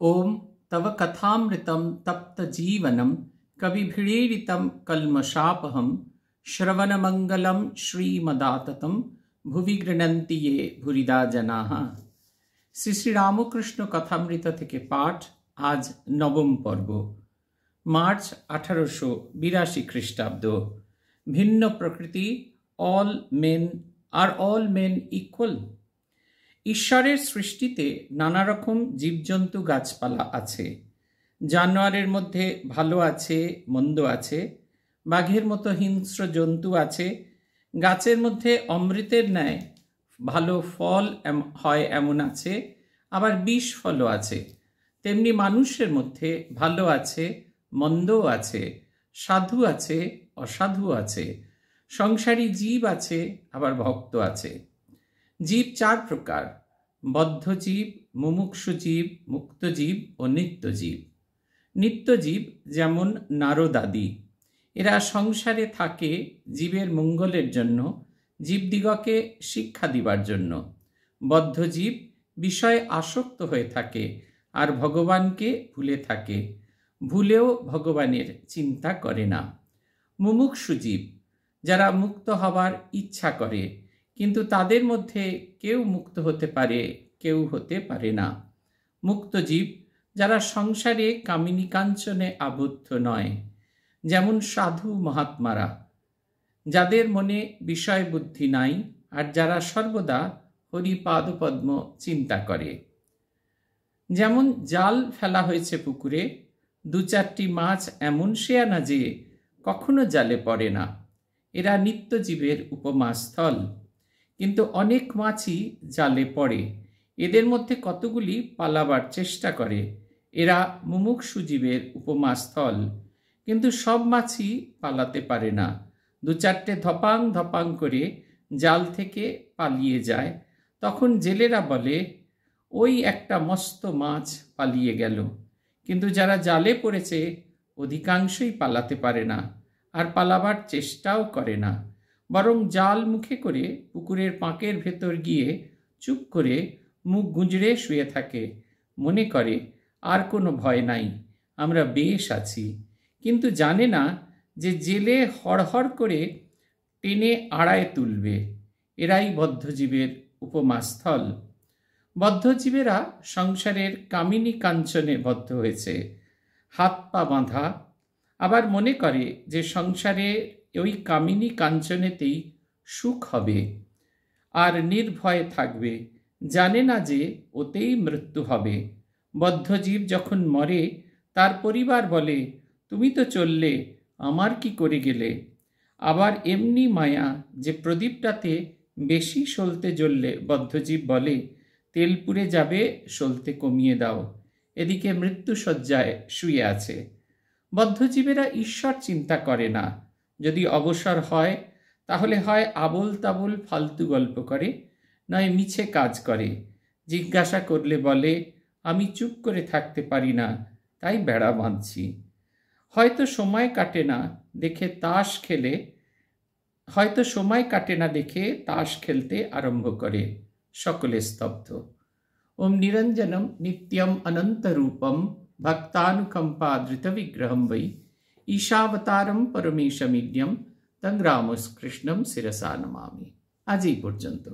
ओम तव कथा तप्त जीवनम कवि भिड़ीड़ितम श्रवण मंगल श्रीमदात भुवि गृणंती ये भुरीदा जना श्री श्री रामकृष्ण कथामृत थे पाठ आज नवम पर्व मार्च अठारोशो बिराशी ख्रीष्टाब्द भिन्न प्रकृति all men are all men equal ঈশ্বরের সৃষ্টিতে নানা রকম জীবজন্তু গাছপালা আছে জানোয়ারের মধ্যে ভালো আছে মন্দ আছে বাঘের মতো হিংস্র জন্তু আছে গাছের মধ্যে অমৃতের ন্যায় ভালো ফল হয় এমন আছে আবার বিষ ফলও আছে তেমনি মানুষের মধ্যে ভালো আছে মন্দও আছে সাধু আছে অসাধু আছে সংসারী জীব আছে আবার ভক্ত আছে জীব চার প্রকার বদ্ধজীব মুমুক্ষুজীব মুক্তজীব ও নিত্যজীব নিত্যজীব যেমন নারদাদি এরা সংসারে থাকে জীবের মঙ্গলের জন্য জীবদিগকে শিক্ষা দিবার জন্য বদ্ধজীব বিষয়ে আসক্ত হয়ে থাকে আর ভগবানকে ভুলে থাকে ভুলেও ভগবানের চিন্তা করে না মুমুক্ষু জীব যারা মুক্ত হবার ইচ্ছা করে কিন্তু তাদের মধ্যে কেউ মুক্ত হতে পারে কেউ হতে পারে না মুক্ত জীব যারা সংসারে কামিনী কাঞ্চনে আবদ্ধ নয় যেমন সাধু মহাত্মারা যাদের মনে বিষয় বুদ্ধি নাই আর যারা সর্বদা হরিপাদপদ্ম চিন্তা করে যেমন জাল ফেলা হয়েছে পুকুরে দু চারটি মাছ এমন শেয়া না যে কখনো জালে পড়ে না এরা নিত্যজীবের উপমাস্থল কিন্তু অনেক মাছই জালে পড়ে এদের মধ্যে কতগুলি পালাবার চেষ্টা করে এরা মুমুক সুজীবের উপমাস্থল কিন্তু সব মাছই পালাতে পারে না দু চারটে ধপাং ধপাং করে জাল থেকে পালিয়ে যায় তখন জেলেরা বলে ওই একটা মস্ত মাছ পালিয়ে গেল কিন্তু যারা জালে পড়েছে অধিকাংশই পালাতে পারে না আর পালাবার চেষ্টাও করে না বরং জাল মুখে করে পুকুরের পাঁকের ভেতর গিয়ে চুপ করে মুখ গুঁজড়ে শুয়ে থাকে মনে করে আর কোনো ভয় নাই আমরা বেশ আছি কিন্তু জানে না যে জেলে হড়হড় করে টেনে আড়ায় তুলবে এরাই বদ্ধজীবের উপমাস্থল বদ্ধজীবেরা সংসারের কামিনী কাঞ্চনে বদ্ধ হয়েছে হাত পা বাঁধা আবার মনে করে যে সংসারে ওই কামিনী কাঞ্চনেতেই সুখ হবে আর নির্ভয়ে থাকবে জানে না যে ওতেই মৃত্যু হবে বদ্ধজীব যখন মরে তার পরিবার বলে তুমি তো চললে আমার কি করে গেলে আবার এমনি মায়া যে প্রদীপটাতে বেশি সলতে জ্বললে বদ্ধজীব বলে তেল পুড়ে যাবে সলতে কমিয়ে দাও এদিকে মৃত্যুসজ্জায় শুয়ে আছে বদ্ধজীবেরা ঈশ্বর চিন্তা করে না যদি অবসর হয় তাহলে হয় আবল তাবল ফালতু গল্প করে নয় মিছে কাজ করে জিজ্ঞাসা করলে বলে আমি চুপ করে থাকতে পারি না তাই বেড়া বাঁধছি হয়তো সময় কাটে না দেখে তাস খেলে হয়তো সময় কাটে না দেখে তাস খেলতে আরম্ভ করে সকলে স্তব্ধ ওম নিরঞ্জনম নিত্যম অনন্তরূপম ভক্তানুকম্পা ভক্তানুকম্পাদৃত বিগ্রহম বৈ ঈশাবতারম পরমেশমিদ্যম তং রামকৃষ্ণম শিরসা নমামি আজ এই পর্যন্ত